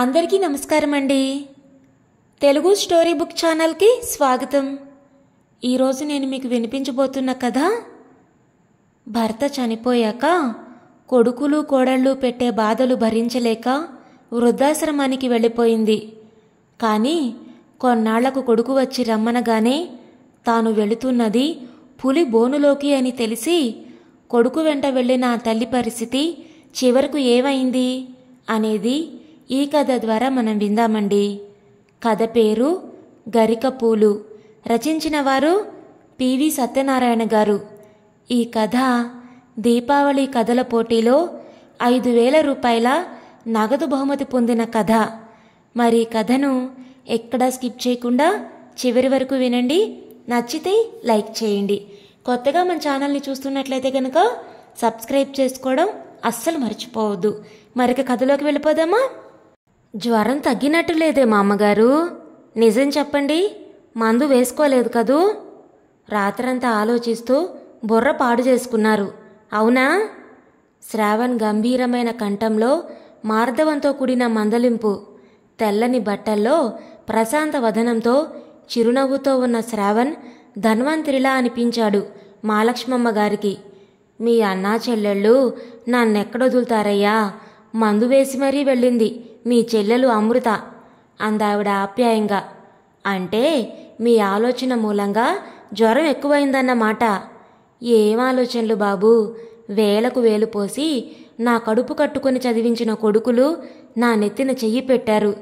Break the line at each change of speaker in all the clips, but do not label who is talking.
అందరికీ నమస్కారం అండి తెలుగు స్టోరీ బుక్ ఛానల్కి స్వాగతం ఈరోజు నేను మీకు వినిపించబోతున్న కథ భర్త చనిపోయాక కొడుకులు కోడళ్ళు పెట్టే బాధలు భరించలేక వృద్ధాశ్రమానికి వెళ్ళిపోయింది కానీ కొన్నాళ్లకు కొడుకు వచ్చి రమ్మనగానే తాను వెళుతున్నది పులి బోనులోకి అని తెలిసి కొడుకు వెంట వెళ్ళిన తల్లి పరిస్థితి చివరకు ఏమైంది అనేది ఈ కథ ద్వారా మనం విందామండి కథ పేరు గరిక పూలు రచించిన వారు పివి సత్యనారాయణ గారు ఈ కథ దీపావళి కథల పోటీలో ఐదు వేల రూపాయల నగదు బహుమతి పొందిన కథ మరి కథను ఎక్కడా స్కిప్ చేయకుండా చివరి వరకు వినండి నచ్చితే లైక్ చేయండి కొత్తగా మన ఛానల్ని చూస్తున్నట్లయితే కనుక సబ్స్క్రైబ్ చేసుకోవడం అస్సలు మర్చిపోవద్దు మరొక కథలోకి వెళ్ళిపోదామా జ్వరం తగ్గినట్టు లేదే మా అమ్మగారు నిజం చెప్పండి మందు వేసుకోలేదు కదూ రాత్రంతా ఆలోచిస్తూ బుర్ర పాడు చేసుకున్నారు అవునా శ్రావణ్ గంభీరమైన కంఠంలో మార్ధవంతో కూడిన మందలింపు తెల్లని బట్టల్లో ప్రశాంత వదనంతో చిరునవ్వుతో ఉన్న శ్రావణ్ ధన్వంతిరిలా అనిపించాడు మాలక్ష్మమ్మ గారికి మీ అన్నా చెల్లెళ్ళు నన్నెక్కడొదులుతారయ్యా మందు వేసి మరీ వెళ్ళింది మీ చెల్లెలు అమృత అందావిడ ఆప్యాయంగా అంటే మీ ఆలోచన మూలంగా జ్వరం ఎక్కువైందన్నమాట ఏం ఆలోచనలు బాబూ వేలకు వేలు పోసి నా కడుపు కట్టుకొని చదివించిన కొడుకులు నా నెత్తిన చెయ్యి పెట్టారు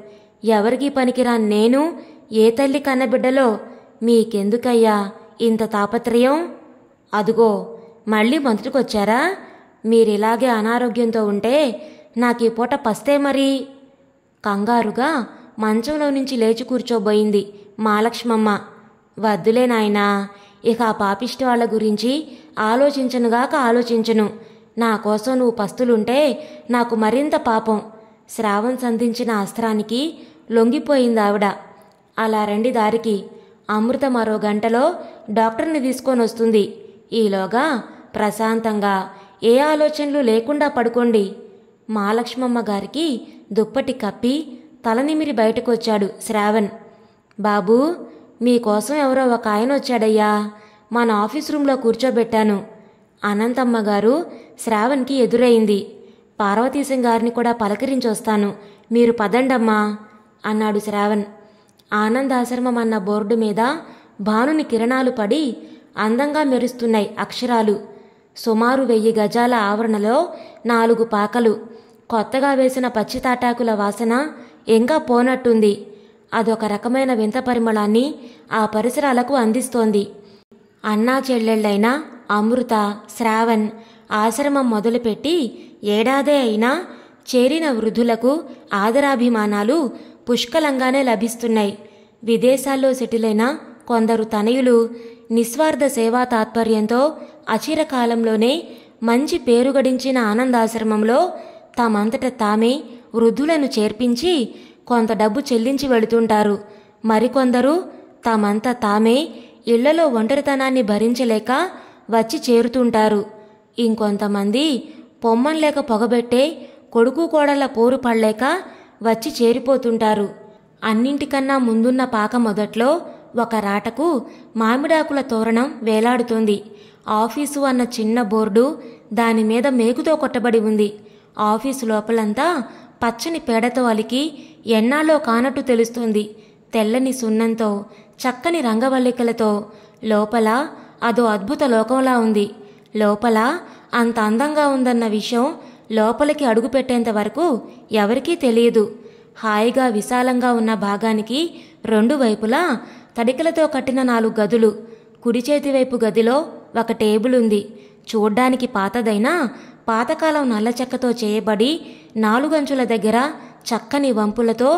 ఎవరికి పనికిరాని నేను ఏ తల్లి కన్నబిడ్డలో మీకెందుకయ్యా ఇంత తాపత్రయం అదుగో మళ్ళీ మంత్రికొచ్చారా మీరిలాగే అనారోగ్యంతో ఉంటే నాకు ఈ పూట పస్తే మరి కంగారుగా మంచంలో నుంచి లేచి కూర్చోబోయింది మాలక్ష్మమ్మ వద్దులే నాయనా ఇక ఆ పాపిష్టి వాళ్ళ గురించి ఆలోచించనుగాక ఆలోచించను నా కోసం నువ్వు పస్తులుంటే నాకు మరింత పాపం శ్రావణ్ సంధించిన అస్త్రానికి లొంగిపోయింది ఆవిడ అలా రండి దారికి అమృత మరో గంటలో డాక్టర్ని తీసుకొని వస్తుంది ఈలోగా ప్రశాంతంగా ఏ ఆలోచనలు లేకుండా పడుకోండి మహాలక్ష్మమ్మ గారికి దుప్పటి కప్పి తలనిమిరి బయటకు వచ్చాడు శ్రావణ్ బాబూ మీకోసం ఎవరో ఒక ఆయన వచ్చాడయ్యా మన ఆఫీస్ రూమ్లో కూర్చోబెట్టాను అనంతమ్మ గారు శ్రావణ్కి ఎదురైంది పార్వతీశం గారిని కూడా పలకరించొస్తాను మీరు పదండమ్మా అన్నాడు శ్రావణ్ ఆనందాశ్రమం అన్న బోర్డు మీద భానుని కిరణాలు పడి అందంగా మెరుస్తున్నాయి అక్షరాలు సుమారు వెయ్యి గజాల ఆవరణలో నాలుగు పాకలు కొత్తగా వేసిన పచ్చి తాటాకుల వాసన ఇంకా పోనట్టుంది అదొక రకమైన వింత పరిమళాన్ని ఆ పరిసరాలకు అందిస్తోంది అన్నా చెల్లెళ్ళైన అమృత శ్రావణ్ ఆశ్రమం మొదలుపెట్టి ఏడాదే అయినా చేరిన వృద్ధులకు ఆదరాభిమానాలు పుష్కలంగానే లభిస్తున్నాయి విదేశాల్లో సెటిలైన కొందరు తనయులు నిస్వార్థ సేవా తాత్పర్యంతో అచిరకాలంలోనే మంచి పేరుగడించిన ఆనందాశ్రమంలో తమంతట తామే వృద్ధులను చేర్పించి కొంత డబ్బు చెల్లించి వెళుతుంటారు మరికొందరు తమంత తామే ఇళ్లలో ఒంటరితనాన్ని భరించలేక వచ్చి చేరుతుంటారు ఇంకొంతమంది పొమ్మన్లేక పొగబెట్టే కొడుకు కోడల పోరు పడలేక వచ్చి చేరిపోతుంటారు అన్నింటికన్నా ముందున్న పాక మొదట్లో ఒక రాటకు మామిడాకుల తోరణం వేలాడుతోంది ఆఫీసు అన్న చిన్న బోర్డు దానిమీద మేకుతో కొట్టబడి ఉంది ఆఫీసు లోపలంతా పచ్చని పేడతో అలికి ఎన్నాలో కానట్టు తెలుస్తుంది తెల్లని సున్నంతో చక్కని రంగవల్లికలతో లోపల అదో అద్భుత లోకంలా ఉంది లోపల అంత అందంగా ఉందన్న విషయం లోపలికి అడుగుపెట్టేంత వరకు ఎవరికీ తెలియదు హాయిగా విశాలంగా ఉన్న భాగానికి రెండు వైపులా తడికలతో కట్టిన నాలుగు గదులు కుడి చేతివైపు గదిలో ఒక టేబుల్ ఉంది చూడ్డానికి పాతదైనా పాతకాలం నల్ల చెక్కతో చేయబడి నాలుగంచుల దగ్గర చక్కని వంపులతో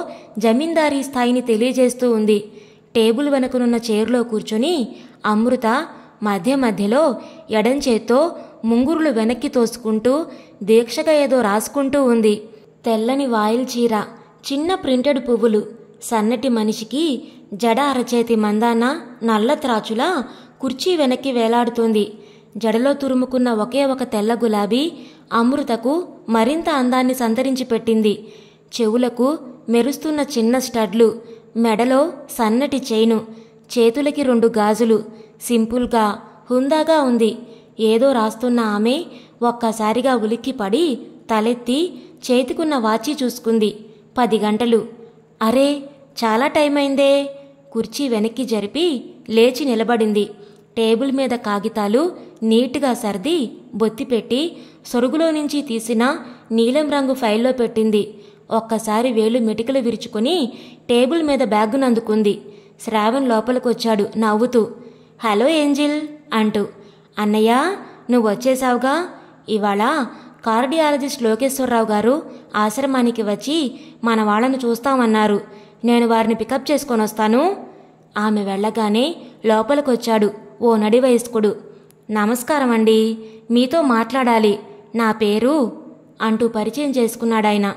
జమీందారీ స్థాయిని తెలియజేస్తూ ఉంది టేబుల్ వెనుకనున్న చైర్లో కూర్చొని అమృత మధ్య మధ్యలో ఎడంచేత్తో ముంగురులు వెనక్కి తోసుకుంటూ దీక్షగా ఏదో రాసుకుంటూ ఉంది తెల్లని వాయిల్ చీర చిన్న ప్రింటెడ్ పువ్వులు సన్నటి మనిషికి జడ అరచేతి మందాన నల్ల త్రాచులా కుర్చీ వెనక్కి వేలాడుతుంది జడలో తురుముకున్న ఒకే ఒక తెల్ల గులాబీ అమృతకు మరింత అందాన్ని సంతరించి పెట్టింది చెవులకు మెరుస్తున్న చిన్న స్టడ్లు మెడలో సన్నటి చైను చేతులకి రెండు గాజులు సింపుల్గా హుందాగా ఉంది ఏదో రాస్తున్న ఆమె ఒక్కసారిగా ఉలిక్కిపడి తలెత్తి చేతికున్న వాచి చూసుకుంది పది గంటలు అరే చాలా టైం అయిందే కుర్చీ వెనక్కి జరిపి లేచి నిలబడింది టేబుల్ మీద కాగితాలు నీట్గా సర్ది బొత్తిపెట్టి సొరుగులో నుంచి తీసిన నీలం రంగు ఫైల్లో పెట్టింది ఒక్కసారి వేలు మెటికలు విరుచుకుని టేబుల్ మీద బ్యాగును అందుకుంది శ్రావణ్ లోపలికొచ్చాడు నవ్వుతూ హలో ఏంజిల్ అంటూ అన్నయ్య నువ్వు వచ్చేసావుగా ఇవాళ కార్డియాలజిస్ట్ లోకేశ్వరరావు గారు ఆశ్రమానికి వచ్చి మన వాళ్ళను చూస్తామన్నారు నేను వారిని పికప్ చేసుకొని వస్తాను ఆమె వెళ్ళగానే లోపలికొచ్చాడు ఓ నడి వయస్కుడు నమస్కారం అండి మీతో మాట్లాడాలి నా పేరు అంటూ పరిచయం చేసుకున్నాడాయన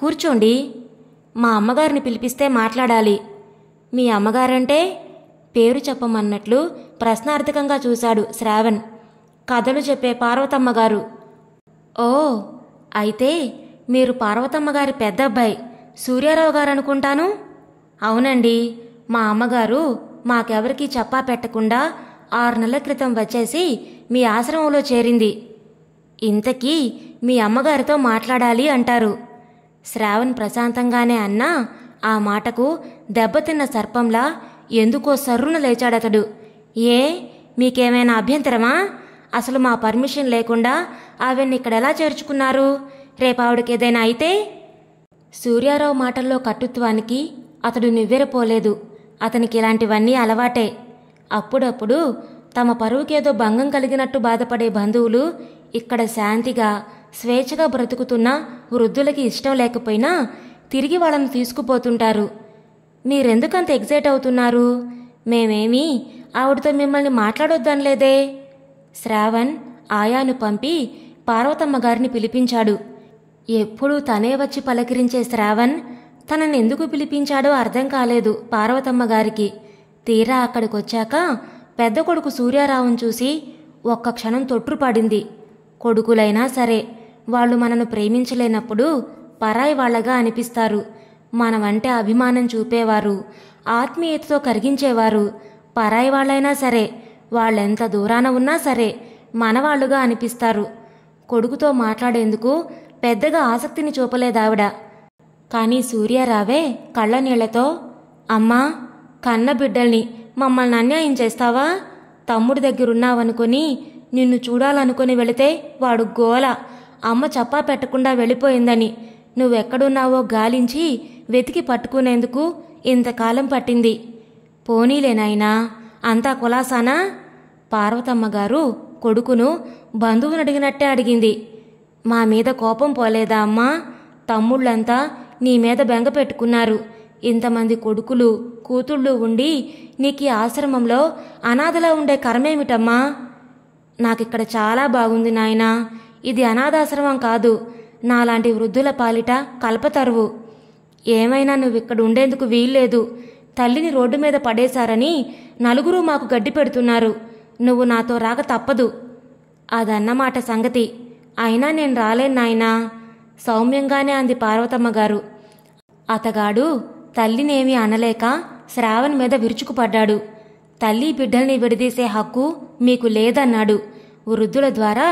కూర్చోండి మా అమ్మగారిని పిలిపిస్తే మాట్లాడాలి మీ అమ్మగారంటే పేరు చెప్పమన్నట్లు ప్రశ్నార్థకంగా చూశాడు శ్రావణ్ కథలు చెప్పే పార్వతమ్మ గారు ఓ అయితే మీరు పార్వతమ్మ గారి పెద్దబ్బాయి సూర్యారావు గారు అనుకుంటాను అవునండి మా అమ్మగారు మాకెవరికీ చెప్పా పెట్టకుండా ఆరు నెలల క్రితం వచ్చేసి మీ ఆశ్రమంలో చేరింది ఇంతకీ మీ అమ్మగారితో మాట్లాడాలి అంటారు శ్రావణ్ ప్రశాంతంగానే అన్నా ఆ మాటకు దెబ్బతిన్న సర్పంలా ఎందుకో సర్రున లేచాడతడు ఏ మీకేమైనా అభ్యంతరమా అసలు మా పర్మిషన్ లేకుండా ఆవిడ్ని ఇక్కడ ఎలా చేర్చుకున్నారు రేపు ఆవిడకి ఏదైనా అయితే సూర్యారావు మాటల్లో కట్టుత్వానికి అతడు నివ్వెరపోలేదు అతనికి ఇలాంటివన్నీ అలవాటే అప్పుడప్పుడు తమ పరువుకేదో భంగం కలిగినట్టు బాధపడే బంధువులు ఇక్కడ శాంతిగా స్వేచ్ఛగా బ్రతుకుతున్న వృద్ధులకి ఇష్టం లేకపోయినా తిరిగి వాళ్ళను తీసుకుపోతుంటారు మీరెందుకంత ఎగ్జైట్ అవుతున్నారు మేమేమీ ఆవిడతో మిమ్మల్ని మాట్లాడొద్దనలేదే శ్రావణ్ ఆయాను పంపి పార్వతమ్మ గారిని పిలిపించాడు ఎప్పుడూ తనే వచ్చి పలకరించే శ్రావణ్ తనని ఎందుకు పిలిపించాడో అర్థం కాలేదు పార్వతమ్మ గారికి తీరా అక్కడికొచ్చాక పెద్ద కొడుకు సూర్యారావును చూసి ఒక్క క్షణం తొట్టుపడింది కొడుకులైనా సరే వాళ్ళు మనను ప్రేమించలేనప్పుడు పరాయి వాళ్లగా అనిపిస్తారు మనమంటే అభిమానం చూపేవారు ఆత్మీయతతో కరిగించేవారు పరాయి వాళ్ళైనా సరే వాళ్ళెంత దూరాన ఉన్నా సరే మనవాళ్లుగా అనిపిస్తారు కొడుకుతో మాట్లాడేందుకు పెద్దగా ఆసక్తిని చూపలేదావిడ కానీ సూర్యారావే కళ్ళ నీళ్లతో అమ్మా కన్నబిడ్డల్ని మమ్మల్ని అన్యాయం చేస్తావా తమ్ముడి దగ్గరున్నావనుకుని నిన్ను చూడాలనుకుని వెళితే వాడు గోల అమ్మ చప్పా పెట్టకుండా వెళ్ళిపోయిందని నువ్వెక్కడున్నావో గాలించి వెతికి పట్టుకునేందుకు ఇంతకాలం పట్టింది పోనీలేనాయనా అంతా కులాసానా పార్వతమ్మ గారు కొడుకును బంధువునడిగినట్టే అడిగింది మా మీద కోపం పోలేదా అమ్మా తమ్ముళ్ళంతా నీ మీద బెంగ పెట్టుకున్నారు ఇంతమంది కొడుకులు కూతుళ్ళు ఉండి నీకు ఈ ఆశ్రమంలో అనాథలా ఉండే కర్మేమిటమ్మా నాకిక్కడ చాలా బాగుంది నాయనా ఇది అనాథాశ్రమం కాదు నాలాంటి వృద్ధుల పాలిట కల్పతరువు ఏమైనా నువ్వు ఇక్కడ ఉండేందుకు వీల్లేదు తల్లిని రోడ్డు మీద పడేశారని నలుగురు మాకు గడ్డి పెడుతున్నారు నువ్వు నాతో రాక తప్పదు అదన్నమాట సంగతి అయినా నేను రాలేను నాయనా సౌమ్యంగానే అంది పార్వతమ్మ గారు అతగాడు తల్లినేమీ అనలేక శ్రావణ్ మీద విరుచుకుపడ్డాడు తల్లి బిడ్డల్ని విడదీసే హక్కు మీకు లేదన్నాడు వృద్ధుల ద్వారా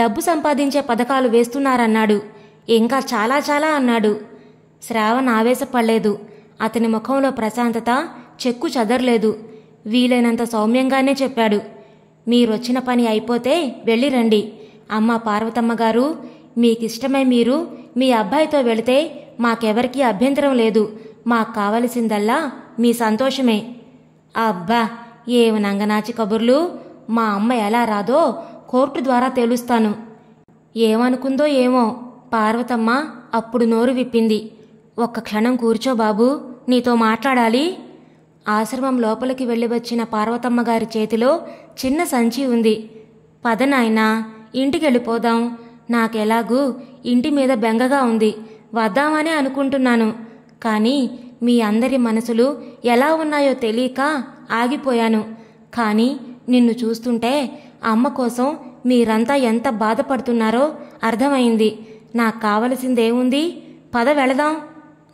డబ్బు సంపాదించే పథకాలు వేస్తున్నారన్నాడు ఇంకా చాలా చాలా అన్నాడు శ్రావణ్ ఆవేశపడలేదు అతని ముఖంలో ప్రశాంతత చెక్కు చదరలేదు వీలైనంత సౌమ్యంగానే చెప్పాడు మీరొచ్చిన పని అయిపోతే వెళ్ళిరండి అమ్మ పార్వతమ్మ గారు మీకిష్టమై మీరు మీ అబ్బాయితో వెళితే మాకెవరికీ అభ్యంతరం లేదు మాకు కావలసిందల్లా మీ సంతోషమే అబ్బా ఏమి నంగనాచి కబుర్లు మా అమ్మ ఎలా రాదో కోర్టు ద్వారా తెలుస్తాను ఏమనుకుందో ఏమో పార్వతమ్మ అప్పుడు నోరు విప్పింది ఒక్క క్షణం కూర్చో బాబు నీతో మాట్లాడాలి ఆశ్రమం లోపలికి వెళ్ళి వచ్చిన పార్వతమ్మ గారి చేతిలో చిన్న సంచి ఉంది పద నాయనా ఇంటికెళ్ళిపోదాం నాకెలాగూ ఇంటి మీద బెంగగా ఉంది వద్దామని అనుకుంటున్నాను కానీ మీ అందరి మనసులు ఎలా ఉన్నాయో తెలియక ఆగిపోయాను కానీ నిన్ను చూస్తుంటే అమ్మ కోసం మీరంతా ఎంత బాధపడుతున్నారో అర్థమైంది నాకు కావలసిందేముంది పద వెళదాం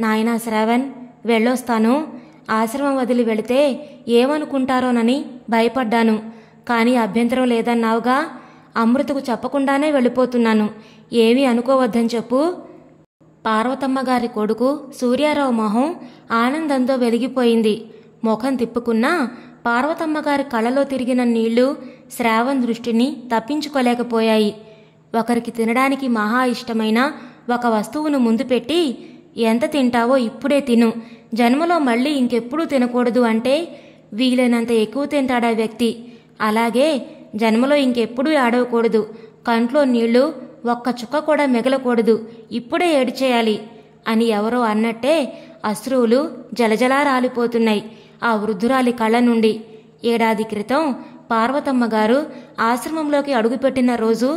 నాయనా శ్రావణ్ వెళ్ళొస్తాను ఆశ్రమం వదిలి వెళితే ఏమనుకుంటారోనని భయపడ్డాను కానీ అభ్యంతరం లేదన్నావుగా అమృతకు చెప్పకుండానే వెళ్ళిపోతున్నాను ఏమీ అనుకోవద్దని చెప్పు పార్వతమ్మ గారి కొడుకు సూర్యారావు మొహం ఆనందంతో వెలిగిపోయింది ముఖం తిప్పుకున్నా పార్వతమ్మ గారి కళ్ళలో తిరిగిన నీళ్లు శ్రావణ్ దృష్టిని తప్పించుకోలేకపోయాయి ఒకరికి తినడానికి మహా ఇష్టమైన ఒక వస్తువును ముందు పెట్టి ఎంత తింటావో ఇప్పుడే తిను జన్మలో మళ్ళీ ఇంకెప్పుడూ తినకూడదు అంటే వీలైనంత ఎక్కువ తింటాడా వ్యక్తి అలాగే జన్మలో ఇంకెప్పుడూ ఏడవకూడదు కంట్లో నీళ్లు ఒక్క చుక్క కూడా మిగలకూడదు ఇప్పుడే ఏడిచేయాలి అని ఎవరో అన్నట్టే అశ్రువులు జలజలా రాలిపోతున్నాయి ఆ వృద్ధురాలి కళ్ళ నుండి ఏడాది క్రితం పార్వతమ్మ గారు ఆశ్రమంలోకి అడుగుపెట్టిన రోజు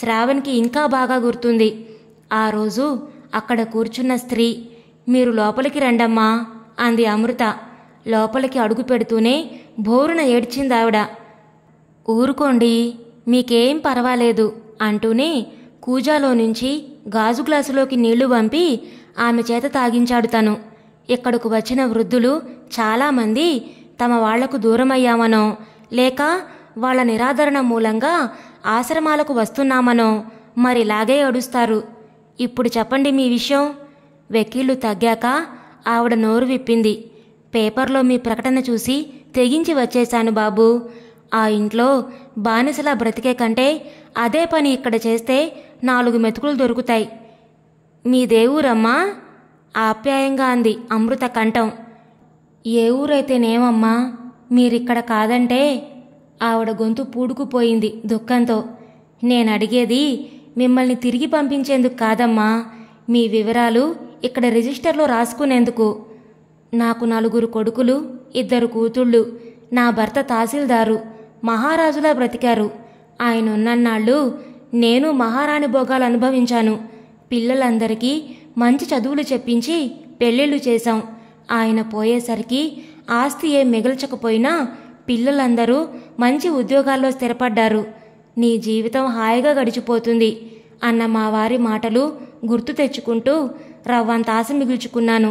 శ్రావణ్కి ఇంకా బాగా గుర్తుంది ఆ రోజు అక్కడ కూర్చున్న స్త్రీ మీరు లోపలికి రండమ్మా అంది అమృత లోపలికి అడుగు పెడుతూనే బోరున ఏడ్చిందావిడ ఊరుకోండి మీకేం పర్వాలేదు అంటూనే కూజాలో నుంచి గాజు గ్లాసులోకి నీళ్లు పంపి ఆమె చేత తాగించాడు తను ఇక్కడకు వచ్చిన వృద్ధులు చాలామంది తమ వాళ్లకు దూరమయ్యామనో లేక వాళ్ల నిరాదరణ మూలంగా ఆశ్రమాలకు వస్తున్నామనో మరిలాగే అడుస్తారు ఇప్పుడు చెప్పండి మీ విషయం వెకీళ్లు తగ్గాక ఆవిడ నోరు విప్పింది పేపర్లో మీ ప్రకటన చూసి తెగించి వచ్చేశాను బాబూ ఆ ఇంట్లో బానిసలా బ్రతికే కంటే అదే పని ఇక్కడ చేస్తే నాలుగు మెతుకులు దొరుకుతాయి మీ దేవురమ్మా ఆప్యాయంగా అంది అమృత కంఠం ఏ ఊరైతేనేమమ్మా మీరిక్కడ కాదంటే ఆవిడ గొంతు పూడుకుపోయింది దుఃఖంతో నేను అడిగేది మిమ్మల్ని తిరిగి పంపించేందుకు కాదమ్మా మీ వివరాలు ఇక్కడ రిజిస్టర్లో రాసుకునేందుకు నాకు నలుగురు కొడుకులు ఇద్దరు కూతుళ్ళు నా భర్త తహసీల్దారు మహారాజులా బ్రతికారు ఆయన ఉన్నన్నాళ్ళు నేను మహారాణి భోగాలు అనుభవించాను పిల్లలందరికీ మంచి చదువులు చెప్పించి పెళ్ళిళ్ళు చేశాం ఆయన పోయేసరికి ఆస్తి ఏం మిగల్చకపోయినా పిల్లలందరూ మంచి ఉద్యోగాల్లో స్థిరపడ్డారు నీ జీవితం హాయిగా గడిచిపోతుంది అన్న మా వారి మాటలు గుర్తు తెచ్చుకుంటూ రవ్వంత ఆశ మిగుల్చుకున్నాను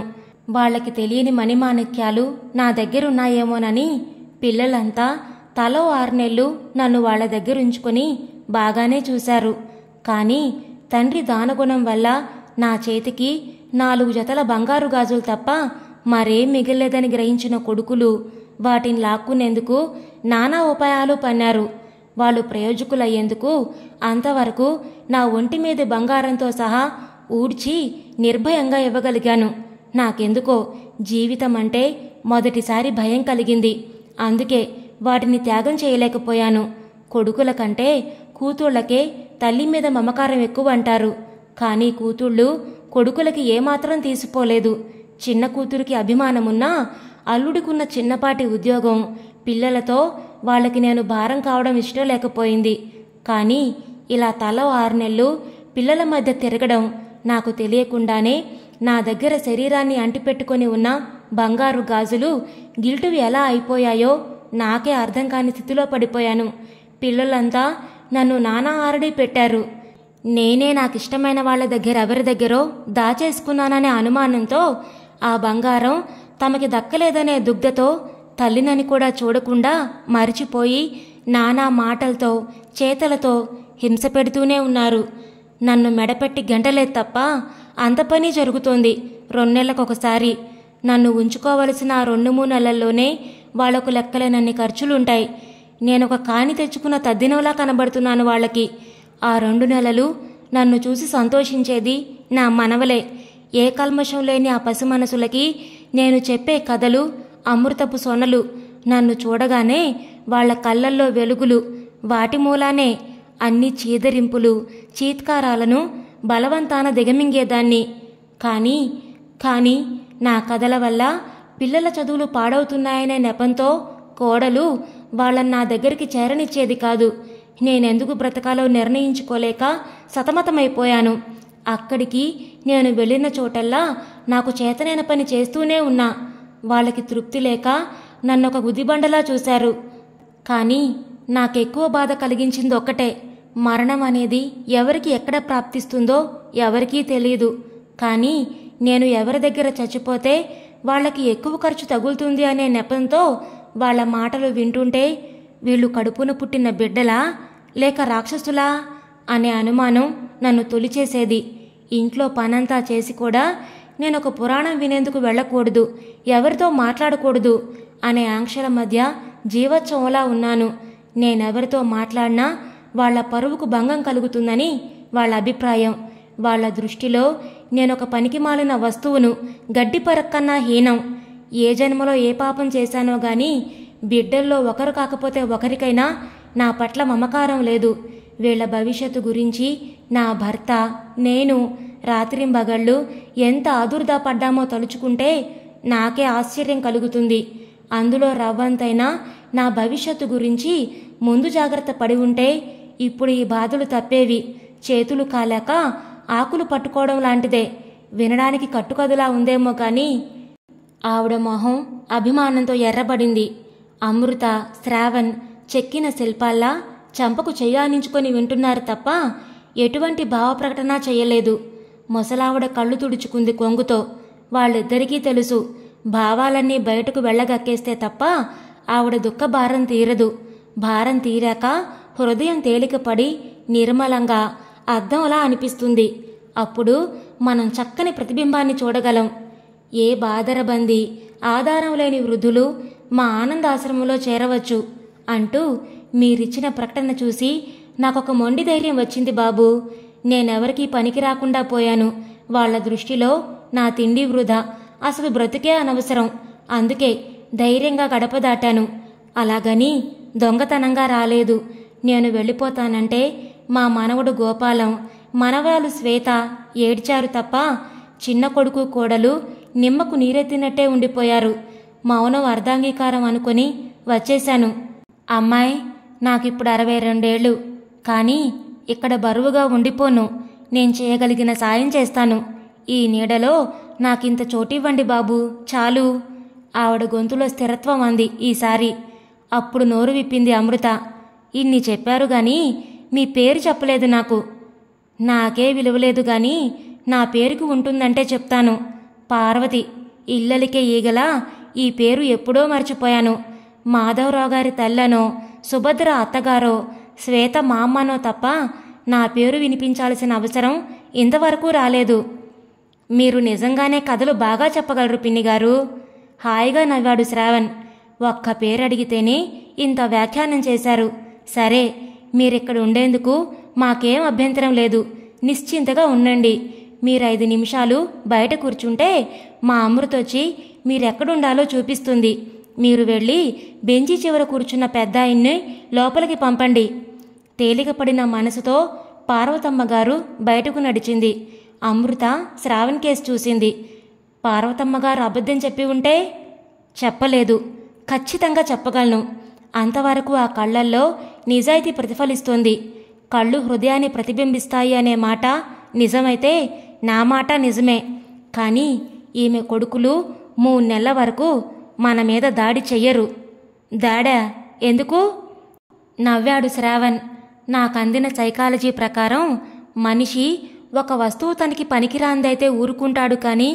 వాళ్ళకి తెలియని మణిమాణిక్యాలు నా దగ్గరున్నాయేమోనని పిల్లలంతా తలో ఆరు నెలలు నన్ను వాళ్ళ దగ్గర ఉంచుకొని బాగానే చూశారు కానీ తండ్రి దానగుణం వల్ల నా చేతికి నాలుగు జతల బంగారు గాజులు తప్ప మరేం మిగిలేదని గ్రహించిన కొడుకులు వాటిని లాక్కునేందుకు నానా ఉపాయాలు పన్నారు వాళ్ళు ప్రయోజకులయ్యేందుకు అంతవరకు నా ఒంటి మీద బంగారంతో సహా ఊడ్చి నిర్భయంగా ఇవ్వగలిగాను నాకెందుకో జీవితం అంటే మొదటిసారి భయం కలిగింది అందుకే వాటిని త్యాగం చేయలేకపోయాను కొడుకుల కంటే కూతుళ్లకే తల్లి మీద మమకారం ఎక్కువ అంటారు కానీ కూతుళ్ళు కొడుకులకి ఏమాత్రం తీసిపోలేదు చిన్న కూతురికి అభిమానమున్నా అల్లుడికున్న చిన్నపాటి ఉద్యోగం పిల్లలతో వాళ్ళకి నేను భారం కావడం ఇష్టం లేకపోయింది కానీ ఇలా తల ఆరు నెలలు పిల్లల మధ్య తిరగడం నాకు తెలియకుండానే నా దగ్గర శరీరాన్ని అంటిపెట్టుకొని ఉన్న బంగారు గాజులు గిల్టువి ఎలా అయిపోయాయో నాకే అర్థం కాని స్థితిలో పడిపోయాను పిల్లలంతా నన్ను నానా ఆరడి పెట్టారు నేనే నాకు ఇష్టమైన వాళ్ళ దగ్గర ఎవరి దగ్గరో దాచేసుకున్నాననే అనుమానంతో ఆ బంగారం తమకి దక్కలేదనే దుగ్ధతో తల్లినని కూడా చూడకుండా మరిచిపోయి నానా మాటలతో చేతలతో హింస పెడుతూనే ఉన్నారు నన్ను మెడపెట్టి గంటలే తప్ప అంత పని జరుగుతోంది రెండు నెలలకొకసారి నన్ను ఉంచుకోవలసిన రెండు మూడు నెలల్లోనే వాళ్లకు లెక్కలేనన్ని ఖర్చులుంటాయి నేనొక కాని తెచ్చుకున్న తద్దినంలా కనబడుతున్నాను వాళ్ళకి ఆ రెండు నెలలు నన్ను చూసి సంతోషించేది నా మనవలే ఏ కల్మషం లేని ఆ పసి మనసులకి నేను చెప్పే కథలు అమృతపు సొనలు నన్ను చూడగానే వాళ్ల కళ్ళల్లో వెలుగులు వాటి మూలానే అన్ని చీదరింపులు చీత్కారాలను బలవంతాన దిగమింగేదాన్ని కానీ కానీ నా కథల వల్ల పిల్లల చదువులు పాడవుతున్నాయనే నెపంతో కోడలు వాళ్ళని నా దగ్గరికి చేరనిచ్చేది కాదు నేనెందుకు బ్రతకాలో నిర్ణయించుకోలేక సతమతమైపోయాను అక్కడికి నేను వెళ్ళిన చోటల్లా నాకు చేతనైన పని చేస్తూనే ఉన్నా వాళ్ళకి తృప్తి లేక నన్నొక గుదిబండలా చూశారు కానీ నాకెక్కువ బాధ కలిగించింది ఒక్కటే మరణం అనేది ఎవరికి ఎక్కడ ప్రాప్తిస్తుందో ఎవరికీ తెలియదు కానీ నేను ఎవరి దగ్గర చచ్చిపోతే వాళ్ళకి ఎక్కువ ఖర్చు తగులుతుంది అనే నెపంతో వాళ్ళ మాటలు వింటుంటే వీళ్ళు కడుపున పుట్టిన బిడ్డలా లేక రాక్షసులా అనే అనుమానం నన్ను తొలిచేసేది ఇంట్లో పనంతా చేసి కూడా నేను ఒక పురాణం వినేందుకు వెళ్ళకూడదు ఎవరితో మాట్లాడకూడదు అనే ఆంక్షల మధ్య జీవోత్సవంలా ఉన్నాను నేనెవరితో మాట్లాడినా వాళ్ల పరువుకు భంగం కలుగుతుందని వాళ్ళ అభిప్రాయం వాళ్ల దృష్టిలో నేనొక పనికి మాలిన వస్తువును గడ్డి పరక్కన్నా హీనం ఏ జన్మలో ఏ పాపం చేశానో గాని బిడ్డల్లో ఒకరు కాకపోతే ఒకరికైనా నా పట్ల మమకారం లేదు వీళ్ల భవిష్యత్తు గురించి నా భర్త నేను రాత్రింబగళ్ళు ఎంత ఆదుర్దా పడ్డామో తలుచుకుంటే నాకే ఆశ్చర్యం కలుగుతుంది అందులో రవ్వంతైనా నా భవిష్యత్తు గురించి ముందు జాగ్రత్త పడి ఉంటే ఇప్పుడు ఈ బాధలు తప్పేవి చేతులు కాలాక ఆకులు పట్టుకోవడం లాంటిదే వినడానికి కట్టుకదులా ఉందేమో కానీ ఆవిడ మొహం అభిమానంతో ఎర్రబడింది అమృత శ్రావణ్ చెక్కిన శిల్పాల్లా చంపకు చేయానించుకొని వింటున్నారు తప్ప ఎటువంటి భావప్రకటన చేయలేదు ముసలావిడ కళ్ళు తుడుచుకుంది కొంగుతో వాళ్ళిద్దరికీ తెలుసు భావాలన్నీ బయటకు వెళ్ళగక్కేస్తే తప్ప ఆవిడ దుఃఖ భారం తీరదు భారం తీరాక హృదయం తేలికపడి నిర్మలంగా అద్దంలా అనిపిస్తుంది అప్పుడు మనం చక్కని ప్రతిబింబాన్ని చూడగలం ఏ బాధరబంది ఆధారం లేని వృద్ధులు మా ఆనందాశ్రమంలో చేరవచ్చు అంటూ మీరిచ్చిన ప్రకటన చూసి నాకొక మొండి ధైర్యం వచ్చింది బాబు నేనెవరికీ పనికి రాకుండా పోయాను వాళ్ల దృష్టిలో నా తిండి వృధా అసలు బ్రతికే అనవసరం అందుకే ధైర్యంగా గడప దాటాను అలాగని దొంగతనంగా రాలేదు నేను వెళ్ళిపోతానంటే మా మనవడు గోపాలం మనవరాలు శ్వేత ఏడ్చారు తప్ప చిన్న కొడుకు కోడలు నిమ్మకు నీరెత్తినట్టే ఉండిపోయారు మౌనం అర్ధాంగీకారం అనుకుని వచ్చేశాను అమ్మాయి నాకిప్పుడు అరవై రెండేళ్ళు కానీ ఇక్కడ బరువుగా ఉండిపోను నేను చేయగలిగిన సాయం చేస్తాను ఈ నీడలో నాకింత చోటివ్వండి బాబు చాలు ఆవిడ గొంతులో స్థిరత్వం అంది ఈసారి అప్పుడు నోరు విప్పింది అమృత ఇన్ని చెప్పారు గాని మీ పేరు చెప్పలేదు నాకు నాకే విలువలేదు గాని నా పేరుకు ఉంటుందంటే చెప్తాను పార్వతి ఇల్లలికే ఈగలా ఈ పేరు ఎప్పుడో మర్చిపోయాను మాధవరావు గారి తల్లనో సుభద్ర అత్తగారో శ్వేత మామ్మనో తప్ప నా పేరు వినిపించాల్సిన అవసరం ఇంతవరకు రాలేదు మీరు నిజంగానే కథలు బాగా చెప్పగలరు పిన్నిగారు హాయిగా నవ్వాడు శ్రావణ్ ఒక్క పేరు అడిగితేనే ఇంత వ్యాఖ్యానం చేశారు సరే మీరిక్కడ ఉండేందుకు మాకేం అభ్యంతరం లేదు నిశ్చింతగా ఉండండి మీరు ఐదు నిమిషాలు బయట కూర్చుంటే మా అమృత వచ్చి మీరెక్కడుండాలో చూపిస్తుంది మీరు వెళ్ళి బెంచి చివర కూర్చున్న పెద్ద ఆయన్ని లోపలికి పంపండి తేలికపడిన మనసుతో పార్వతమ్మ గారు బయటకు నడిచింది అమృత శ్రావణ్ కేసు చూసింది పార్వతమ్మ గారు అబద్ధం చెప్పి ఉంటే చెప్పలేదు ఖచ్చితంగా చెప్పగలను అంతవరకు ఆ కళ్ళల్లో నిజాయితీ ప్రతిఫలిస్తుంది కళ్ళు హృదయాన్ని ప్రతిబింబిస్తాయి అనే మాట నిజమైతే నా మాట నిజమే కానీ ఈమె కొడుకులు మూడు నెలల వరకు మన మీద దాడి చెయ్యరు దాడా ఎందుకు నవ్వాడు శ్రావణ్ నాకు అందిన సైకాలజీ ప్రకారం మనిషి ఒక వస్తువు తనకి పనికిరాందైతే ఊరుకుంటాడు కానీ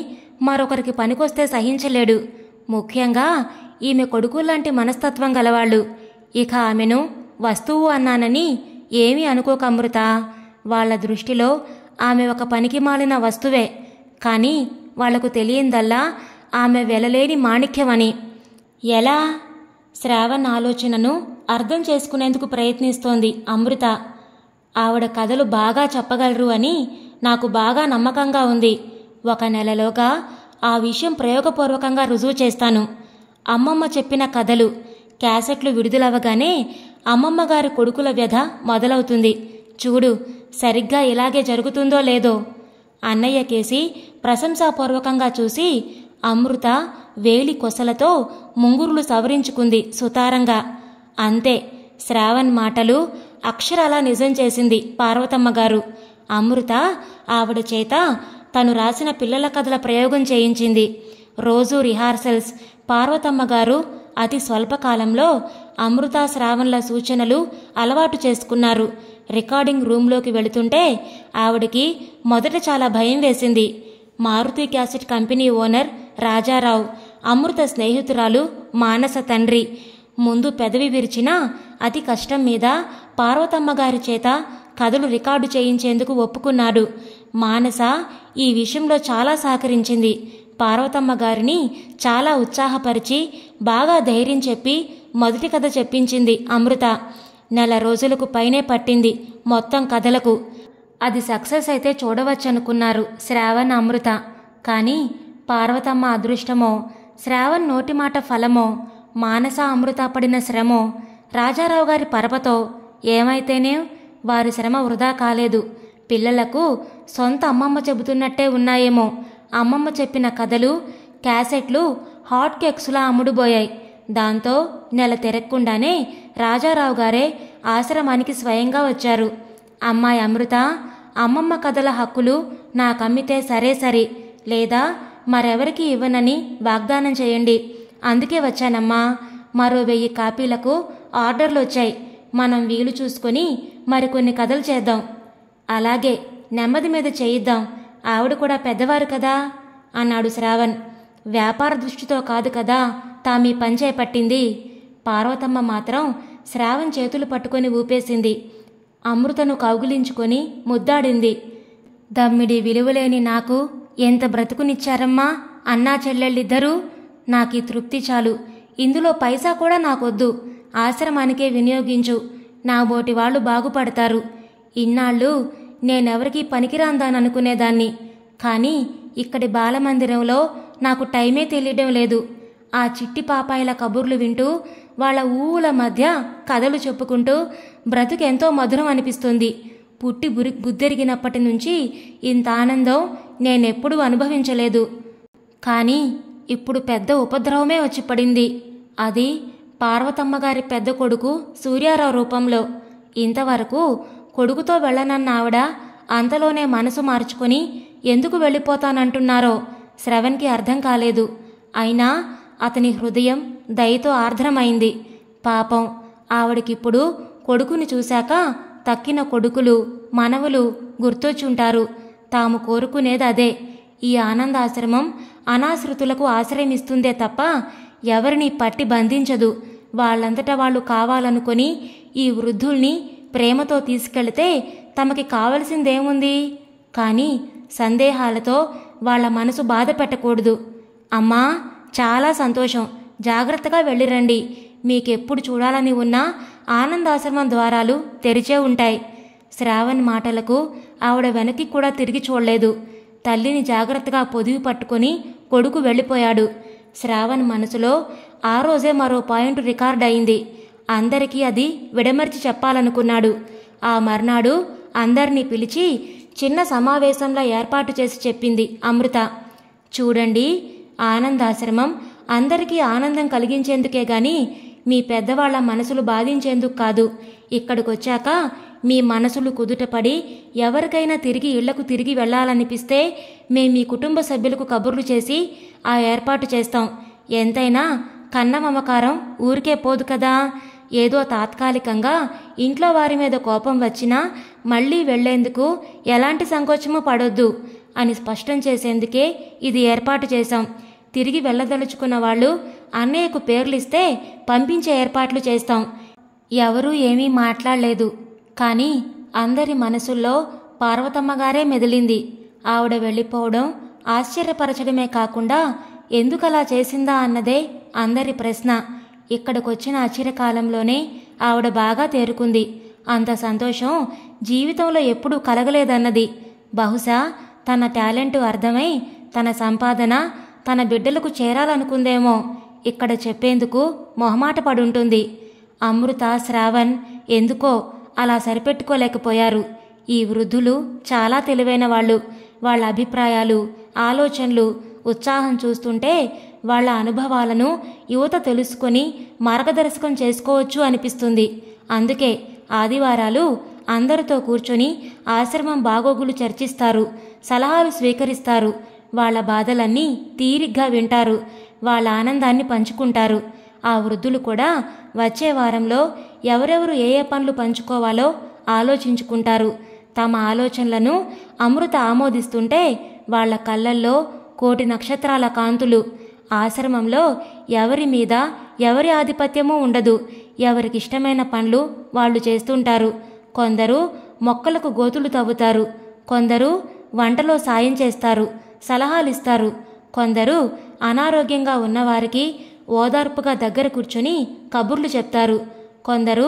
మరొకరికి పనికొస్తే సహించలేడు ముఖ్యంగా ఈమె కొడుకు లాంటి మనస్తత్వం గలవాళ్ళు ఇక ఆమెను వస్తువు అన్నానని ఏమీ అనుకోక అమృత వాళ్ళ దృష్టిలో ఆమె ఒక పనికి మాలిన వస్తువే కానీ వాళ్లకు తెలియందల్లా ఆమె వెలలేని మాణిక్యమని ఎలా శ్రావణ్ ఆలోచనను అర్థం చేసుకునేందుకు ప్రయత్నిస్తోంది అమృత ఆవిడ కథలు బాగా చెప్పగలరు అని నాకు బాగా నమ్మకంగా ఉంది ఒక నెలలోగా ఆ విషయం ప్రయోగపూర్వకంగా రుజువు చేస్తాను అమ్మమ్మ చెప్పిన కథలు క్యాసెట్లు విడుదలవ్వగానే అమ్మమ్మగారి కొడుకుల వ్యధ మొదలవుతుంది చూడు సరిగ్గా ఇలాగే జరుగుతుందో లేదో అన్నయ్య కేసి ప్రశంసాపూర్వకంగా చూసి అమృత వేలి కొసలతో ముంగురులు సవరించుకుంది సుతారంగా అంతే శ్రావణ్ మాటలు అక్షరాలా నిజం చేసింది పార్వతమ్మ గారు అమృత ఆవిడ చేత తను రాసిన పిల్లల కథల ప్రయోగం చేయించింది రోజు రిహార్సల్స్ పార్వతమ్మగారు అతి స్వల్పకాలంలో అమృత శ్రావణ్ల సూచనలు అలవాటు చేసుకున్నారు రికార్డింగ్ రూమ్లోకి వెళుతుంటే ఆవిడకి మొదట చాలా భయం వేసింది Maruti cassette company owner Rajarao Amrutha స్నేహితురాలు మానస తండ్రి ముందు పెదవి విరిచిన అతి కష్టం మీద పార్వతమ్మ గారి చేత కథలు రికార్డు చేయించేందుకు ఒప్పుకున్నాడు మానస ఈ విషయంలో చాలా సహకరించింది పార్వతమ్మ గారిని చాలా ఉత్సాహపరిచి బాగా ధైర్యం చెప్పి మొదటి కథ చెప్పించింది అమృత నెల రోజులకు పైనే పట్టింది మొత్తం కథలకు అది సక్సెస్ అయితే చూడవచ్చనుకున్నారు శ్రావణ్ అమృత కానీ పార్వతమ్మ అదృష్టమో శ్రావణ్ నోటిమాట ఫలమో మానస అమృత పడిన శ్రమో రాజారావు గారి పరపతో ఏమైతేనే వారి శ్రమ వృధా కాలేదు పిల్లలకు సొంత అమ్మమ్మ చెబుతున్నట్టే ఉన్నాయేమో అమ్మమ్మ చెప్పిన కథలు క్యాసెట్లు హాట్ కేక్స్లా అమ్ముడుబోయాయి దాంతో నెల తిరగకుండానే రాజారావు గారే ఆశ్రమానికి స్వయంగా వచ్చారు అమ్మాయి అమృత అమ్మమ్మ కథల హక్కులు నాకమ్మితే సరే సరే లేదా మరెవరికి ఇవ్వనని వాగ్దానం చేయండి అందుకే వచ్చానమ్మా మరో వెయ్యి కాపీలకు ఆర్డర్లు వచ్చాయి మనం వీలు చూసుకొని మరికొన్ని కథలు చేద్దాం అలాగే నెమ్మది మీద చేయిద్దాం ఆవిడ కూడా పెద్దవారు కదా అన్నాడు శ్రావణ్ వ్యాపార దృష్టితో కాదు కదా తామీ పని పట్టింది పార్వతమ్మ మాత్రం శ్రావణ్ చేతులు పట్టుకొని ఊపేసింది అమృతను కౌగిలించుకొని ముద్దాడింది దమ్మిడి విలువలేని నాకు ఎంత బ్రతుకునిచ్చారమ్మా అన్నా చెల్లెళ్ళిద్దరూ నాకు ఈ తృప్తి చాలు ఇందులో పైసా కూడా నాకొద్దు ఆశ్రమానికే వినియోగించు నా బోటి వాళ్ళు బాగుపడతారు ఇన్నాళ్ళు నేనెవరికీ పనికిరాందాననుకునేదాన్ని కానీ ఇక్కడి బాలమందిరంలో నాకు టైమే తెలియడం లేదు ఆ చిట్టి పాపాయిల కబుర్లు వింటూ వాళ్ళ ఊవుల మధ్య కథలు చెప్పుకుంటూ బ్రతుకెంతో మధురం అనిపిస్తుంది పుట్టి బురి బుద్ధెరిగినప్పటి నుంచి ఇంత ఆనందం నేనెప్పుడూ అనుభవించలేదు కానీ ఇప్పుడు పెద్ద ఉపద్రవమే వచ్చి పడింది అది పార్వతమ్మగారి పెద్ద కొడుకు సూర్యారావు రూపంలో ఇంతవరకు కొడుకుతో వెళ్ళనన్న ఆవిడ అంతలోనే మనసు మార్చుకొని ఎందుకు వెళ్ళిపోతానంటున్నారో శ్రవణ్కి అర్థం కాలేదు అయినా అతని హృదయం దయతో ఆర్ద్రమైంది పాపం ఆవిడకిప్పుడు కొడుకుని చూశాక తక్కిన కొడుకులు మనవలు గుర్తొచ్చుంటారు తాము కోరుకునేది అదే ఈ ఆనందాశ్రమం అనాశ్రుతులకు ఆశ్రయమిస్తుందే తప్ప ఎవరిని పట్టి బంధించదు వాళ్ళంతటా వాళ్ళు కావాలనుకొని ఈ వృద్ధుల్ని ప్రేమతో తీసుకెళితే తమకి కావలసిందేముంది కానీ సందేహాలతో వాళ్ల మనసు బాధ పెట్టకూడదు అమ్మా చాలా సంతోషం జాగ్రత్తగా వెళ్ళిరండి మీకెప్పుడు చూడాలని ఉన్నా ఆనందాశ్రమం ద్వారాలు తెరిచే ఉంటాయి శ్రావణ్ మాటలకు ఆవిడ వెనక్కి కూడా తిరిగి చూడలేదు తల్లిని జాగ్రత్తగా పొదివి పట్టుకుని కొడుకు వెళ్ళిపోయాడు శ్రావణ్ మనసులో ఆ రోజే మరో పాయింట్ రికార్డ్ అయింది అందరికీ అది విడమర్చి చెప్పాలనుకున్నాడు ఆ మర్నాడు అందరినీ పిలిచి చిన్న సమావేశంలో ఏర్పాటు చేసి చెప్పింది అమృత చూడండి ఆనందాశ్రమం అందరికీ ఆనందం కలిగించేందుకే గాని మీ పెద్దవాళ్ల మనసులు బాధించేందుకు కాదు ఇక్కడికొచ్చాక మీ మనసులు కుదుటపడి ఎవరికైనా తిరిగి ఇళ్లకు తిరిగి వెళ్లాలనిపిస్తే మేము మీ కుటుంబ సభ్యులకు కబుర్లు చేసి ఆ ఏర్పాటు చేస్తాం ఎంతైనా కన్న మమకారం ఊరికే పోదు కదా ఏదో తాత్కాలికంగా ఇంట్లో వారి మీద కోపం వచ్చినా మళ్ళీ వెళ్లేందుకు ఎలాంటి సంకోచము పడొద్దు అని స్పష్టం చేసేందుకే ఇది ఏర్పాటు చేశాం తిరిగి వెళ్ళదలుచుకున్న వాళ్ళు అన్నయ్యకు పేర్లిస్తే పంపించే ఏర్పాట్లు చేస్తాం ఎవరూ ఏమీ మాట్లాడలేదు కానీ అందరి మనసుల్లో పార్వతమ్మ గారే మెదిలింది ఆవిడ వెళ్ళిపోవడం ఆశ్చర్యపరచడమే కాకుండా ఎందుకలా చేసిందా అన్నదే అందరి ప్రశ్న ఇక్కడికొచ్చిన అచిరకాలంలోనే ఆవిడ బాగా తేరుకుంది అంత సంతోషం జీవితంలో ఎప్పుడూ కలగలేదన్నది బహుశా తన టాలెంట్ అర్థమై తన సంపాదన తన బిడ్డలకు చేరాలనుకుందేమో ఇక్కడ చెప్పేందుకు మొహమాట పడుంటుంది అమృత శ్రావణ్ ఎందుకో అలా సరిపెట్టుకోలేకపోయారు ఈ వృద్ధులు చాలా తెలివైన వాళ్ళు వాళ్ళ అభిప్రాయాలు ఆలోచనలు ఉత్సాహం చూస్తుంటే వాళ్ళ అనుభవాలను యువత తెలుసుకొని మార్గదర్శకం చేసుకోవచ్చు అనిపిస్తుంది అందుకే ఆదివారాలు అందరితో కూర్చొని ఆశ్రమం బాగోగులు చర్చిస్తారు సలహాలు స్వీకరిస్తారు వాళ్ళ బాధలన్నీ తీరిగ్గా వింటారు వాళ్ళ ఆనందాన్ని పంచుకుంటారు ఆ వృద్ధులు కూడా వచ్చే వారంలో ఎవరెవరు ఏ ఏ పనులు పంచుకోవాలో ఆలోచించుకుంటారు తమ ఆలోచనలను అమృత ఆమోదిస్తుంటే వాళ్ళ కళ్ళల్లో కోటి నక్షత్రాల కాంతులు ఆశ్రమంలో ఎవరి మీద ఎవరి ఆధిపత్యమూ ఉండదు ఎవరికిష్టమైన పనులు వాళ్ళు చేస్తుంటారు కొందరు మొక్కలకు గోతులు తవ్వుతారు కొందరు వంటలో సాయం చేస్తారు సలహాలు ఇస్తారు కొందరు అనారోగ్యంగా ఉన్నవారికి ఓదార్పుగా దగ్గర కూర్చుని కబుర్లు చెప్తారు కొందరు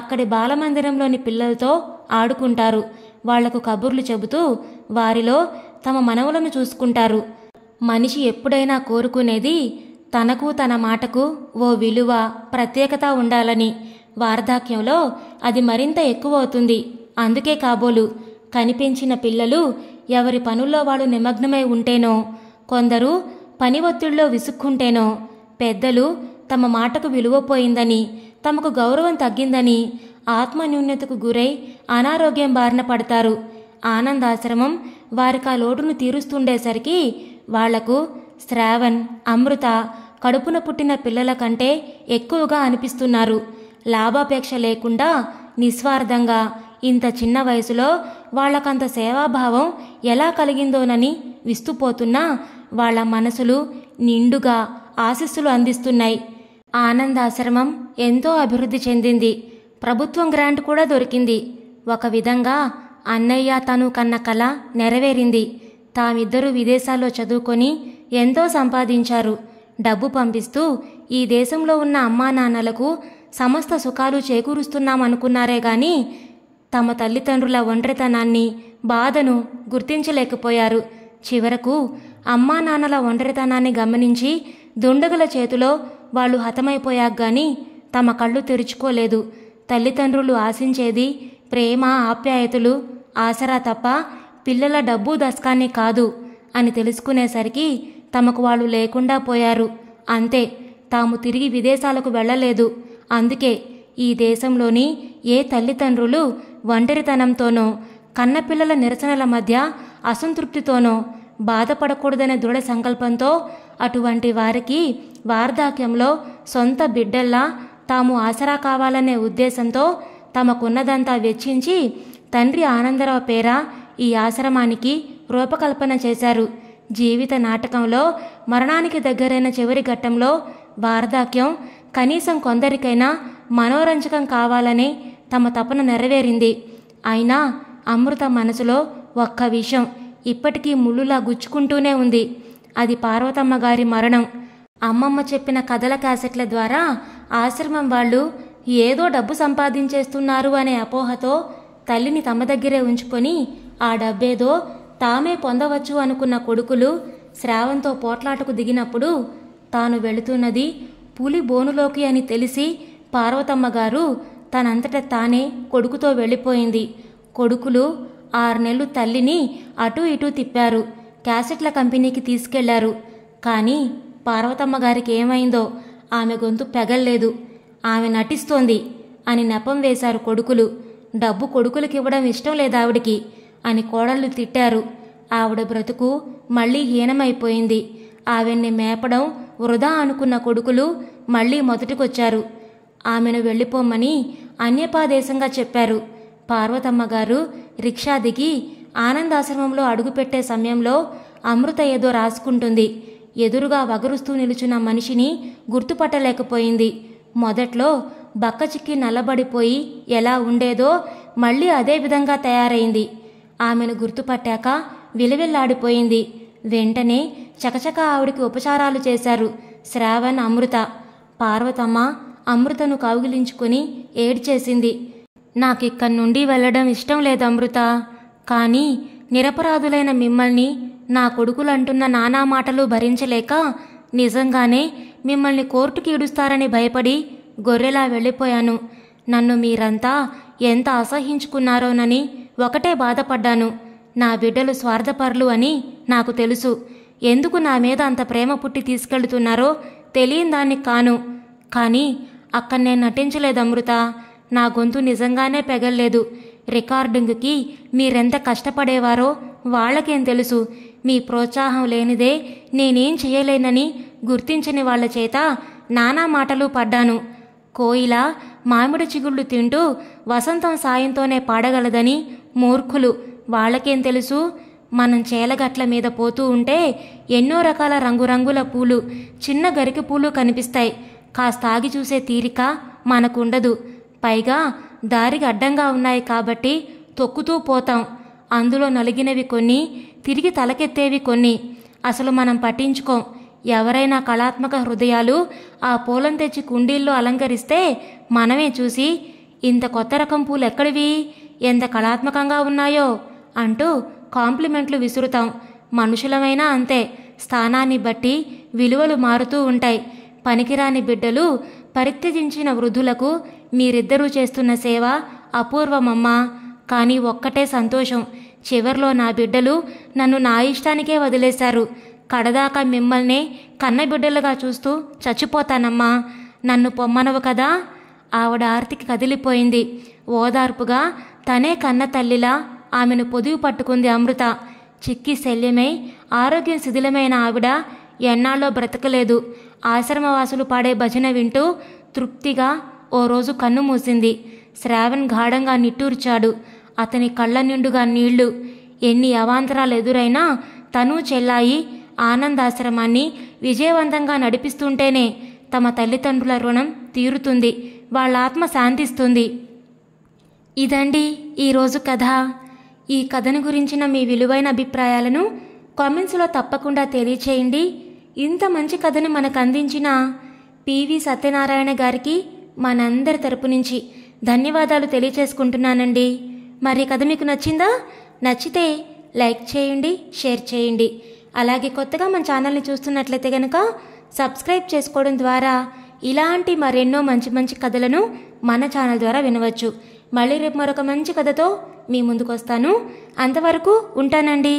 అక్కడి బాలమందిరంలోని పిల్లలతో ఆడుకుంటారు వాళ్లకు కబుర్లు చెబుతూ వారిలో తమ మనవులను చూసుకుంటారు మనిషి ఎప్పుడైనా కోరుకునేది తనకు తన మాటకు ఓ విలువ ప్రత్యేకత ఉండాలని వార్ధాక్యంలో అది మరింత ఎక్కువవుతుంది అందుకే కాబోలు కనిపించిన పిల్లలు ఎవరి పనుల్లో వాళ్ళు నిమగ్నమై ఉంటేనో కొందరు పని ఒత్తిడిలో విసుక్కుంటేనో పెద్దలు తమ మాటకు విలువపోయిందని తమకు గౌరవం తగ్గిందని ఆత్మన్యూన్యతకు గురై అనారోగ్యం బారిన పడతారు ఆనందాశ్రమం వారికి ఆ లోటును తీరుస్తుండేసరికి వాళ్లకు శ్రావణ్ అమృత కడుపున పుట్టిన పిల్లల కంటే ఎక్కువగా అనిపిస్తున్నారు లాభాపేక్ష లేకుండా నిస్వార్థంగా ఇంత చిన్న వయసులో వాళ్ళకంత సేవాభావం ఎలా కలిగిందోనని విస్తుపోతున్నా వాళ్ళ మనసులు నిండుగా ఆశీస్సులు అందిస్తున్నాయి ఆనందాశ్రమం ఎంతో అభివృద్ధి చెందింది ప్రభుత్వం గ్రాంట్ కూడా దొరికింది ఒక విధంగా అన్నయ్య తను కన్న కల నెరవేరింది తామిద్దరూ విదేశాల్లో చదువుకొని ఎంతో సంపాదించారు డబ్బు పంపిస్తూ ఈ దేశంలో ఉన్న అమ్మా నాన్నలకు సమస్త సుఖాలు చేకూరుస్తున్నామనుకున్నారే గాని తమ తల్లిదండ్రుల ఒంటరితనాన్ని బాధను గుర్తించలేకపోయారు చివరకు అమ్మా నాన్నల ఒంటరితనాన్ని గమనించి దుండగుల చేతిలో వాళ్ళు హతమైపోయాక గాని తమ కళ్ళు తెరుచుకోలేదు తల్లిదండ్రులు ఆశించేది ప్రేమ ఆప్యాయతలు ఆసరా తప్ప పిల్లల డబ్బు దస్కాన్ని కాదు అని తెలుసుకునేసరికి తమకు వాళ్ళు లేకుండా పోయారు అంతే తాము తిరిగి విదేశాలకు వెళ్ళలేదు అందుకే ఈ దేశంలోని ఏ తల్లిదండ్రులు ఒంటరితనంతోనో కన్నపిల్లల నిరసనల మధ్య అసంతృప్తితోనో బాధపడకూడదనే దృఢ సంకల్పంతో అటువంటి వారికి వార్ధాక్యంలో సొంత బిడ్డల్లా తాము ఆసరా కావాలనే ఉద్దేశంతో తమకున్నదంతా వెచ్చించి తండ్రి ఆనందరావు పేర ఈ ఆశ్రమానికి రూపకల్పన చేశారు జీవిత నాటకంలో మరణానికి దగ్గరైన చివరి ఘట్టంలో వార్ధాక్యం కనీసం కొందరికైనా మనోరంజకం కావాలని తమ తపన నెరవేరింది అయినా అమృత మనసులో ఒక్క విషయం ఇప్పటికీ ముళ్ళులా గుచ్చుకుంటూనే ఉంది అది పార్వతమ్మ గారి మరణం అమ్మమ్మ చెప్పిన కథల క్యాసెట్ల ద్వారా ఆశ్రమం వాళ్ళు ఏదో డబ్బు సంపాదించేస్తున్నారు అనే అపోహతో తల్లిని తమ దగ్గరే ఉంచుకొని ఆ డబ్బేదో తామే పొందవచ్చు అనుకున్న కొడుకులు శ్రావంతో పోట్లాటకు దిగినప్పుడు తాను వెళుతున్నది పులి బోనులోకి అని తెలిసి పార్వతమ్మ గారు తనంతట తానే కొడుకుతో వెళ్ళిపోయింది కొడుకులు ఆరు నెలలు తల్లిని అటూ ఇటూ తిప్పారు క్యాసెట్ల కంపెనీకి తీసుకెళ్లారు కానీ పార్వతమ్మ గారికి ఏమైందో ఆమె గొంతు పెగల్లేదు ఆమె నటిస్తోంది అని నెపం వేశారు కొడుకులు డబ్బు కొడుకులకి ఇవ్వడం ఇష్టం లేదావిడికి అని కోడళ్ళు తిట్టారు ఆవిడ బ్రతుకు మళ్లీ హీనమైపోయింది ఆవిడ్ని మేపడం వృధా అనుకున్న కొడుకులు మళ్లీ మొదటికొచ్చారు ఆమెను వెళ్ళిపోమ్మని అన్యపాదేశంగా చెప్పారు పార్వతమ్మ గారు రిక్షా దిగి ఆనందాశ్రమంలో అడుగుపెట్టే సమయంలో అమృత ఏదో రాసుకుంటుంది ఎదురుగా వగరుస్తూ నిలుచున్న మనిషిని గుర్తుపట్టలేకపోయింది మొదట్లో బక్క చిక్కి నల్లబడిపోయి ఎలా ఉండేదో మళ్ళీ అదే విధంగా తయారైంది ఆమెను గుర్తుపట్టాక విలువెల్లాడిపోయింది వెంటనే చకచక ఆవిడికి ఉపచారాలు చేశారు శ్రావణ్ అమృత పార్వతమ్మ అమృతను కావుగిలించుకుని ఏడ్చేసింది నాకిక్కడి నుండి వెళ్ళడం ఇష్టం లేదు అమృత కానీ నిరపరాధులైన మిమ్మల్ని నా కొడుకులంటున్న నానా మాటలు భరించలేక నిజంగానే మిమ్మల్ని కోర్టుకి ఇడుస్తారని భయపడి గొర్రెలా వెళ్ళిపోయాను నన్ను మీరంతా ఎంత అసహించుకున్నారోనని ఒకటే బాధపడ్డాను నా బిడ్డలు స్వార్థపరులు అని నాకు తెలుసు ఎందుకు నా మీద అంత ప్రేమ పుట్టి తీసుకెళ్తున్నారో తెలియని దానికి కాను కానీ అక్కడ నేను నటించలేదు అమృత నా గొంతు నిజంగానే పెగల్లేదు రికార్డింగ్కి మీరెంత కష్టపడేవారో వాళ్ళకేం తెలుసు మీ ప్రోత్సాహం లేనిదే నేనేం చేయలేనని గుర్తించని వాళ్ళ చేత నానా మాటలు పడ్డాను కోయిల మామిడి చిగుళ్ళు తింటూ వసంతం సాయంతోనే పాడగలదని మూర్ఖులు వాళ్ళకేం తెలుసు మనం చేలగట్ల మీద పోతూ ఉంటే ఎన్నో రకాల రంగురంగుల పూలు చిన్న గరికి పూలు కనిపిస్తాయి కాస్త ఆగి చూసే తీరిక మనకుండదు పైగా దారికి అడ్డంగా ఉన్నాయి కాబట్టి తొక్కుతూ పోతాం అందులో నలిగినవి కొన్ని తిరిగి తలకెత్తేవి కొన్ని అసలు మనం పట్టించుకోం ఎవరైనా కళాత్మక హృదయాలు ఆ పూలను తెచ్చి కుండీల్లో అలంకరిస్తే మనమే చూసి ఇంత కొత్త రకం పూలు ఎక్కడివి ఎంత కళాత్మకంగా ఉన్నాయో అంటూ కాంప్లిమెంట్లు విసురుతాం మనుషులమైనా అంతే స్థానాన్ని బట్టి విలువలు మారుతూ ఉంటాయి పనికిరాని బిడ్డలు పరిత్యజించిన వృద్ధులకు మీరిద్దరూ చేస్తున్న సేవ అపూర్వమమ్మా కానీ ఒక్కటే సంతోషం చివర్లో నా బిడ్డలు నన్ను నా ఇష్టానికే వదిలేశారు కడదాకా మిమ్మల్నే కన్నబిడ్డలుగా చూస్తూ చచ్చిపోతానమ్మా నన్ను పొమ్మనవు కదా ఆవిడ ఆర్తికి కదిలిపోయింది ఓదార్పుగా తనే కన్న తల్లిలా ఆమెను పొదువు పట్టుకుంది అమృత చిక్కి శల్యమై ఆరోగ్యం శిథిలమైన ఆవిడ ఎన్నాళ్ళో బ్రతకలేదు ఆశ్రమవాసులు పాడే భజన వింటూ తృప్తిగా ఓ రోజు కన్ను మూసింది శ్రావణ్ గాఢంగా నిట్టూర్చాడు అతని కళ్ళ నిండుగా నీళ్లు ఎన్ని అవాంతరాలు ఎదురైనా తను చెల్లాయి ఆనందాశ్రమాన్ని విజయవంతంగా నడిపిస్తుంటేనే తమ తల్లిదండ్రుల రుణం తీరుతుంది వాళ్ళ ఆత్మ శాంతిస్తుంది ఇదండి ఈరోజు కథ ఈ కథను గురించిన మీ విలువైన అభిప్రాయాలను కామెంట్స్లో తప్పకుండా తెలియచేయండి ఇంత మంచి కథను మనకు అందించిన పివి సత్యనారాయణ గారికి మనందరి తరపు నుంచి ధన్యవాదాలు తెలియచేసుకుంటున్నానండి మరి కథ మీకు నచ్చిందా నచ్చితే లైక్ చేయండి షేర్ చేయండి అలాగే కొత్తగా మన ఛానల్ని చూస్తున్నట్లయితే కనుక సబ్స్క్రైబ్ చేసుకోవడం ద్వారా ఇలాంటి మరెన్నో మంచి మంచి కథలను మన ఛానల్ ద్వారా వినవచ్చు మళ్ళీ రేపు మరొక మంచి కథతో మీ ముందుకు వస్తాను అంతవరకు ఉంటానండి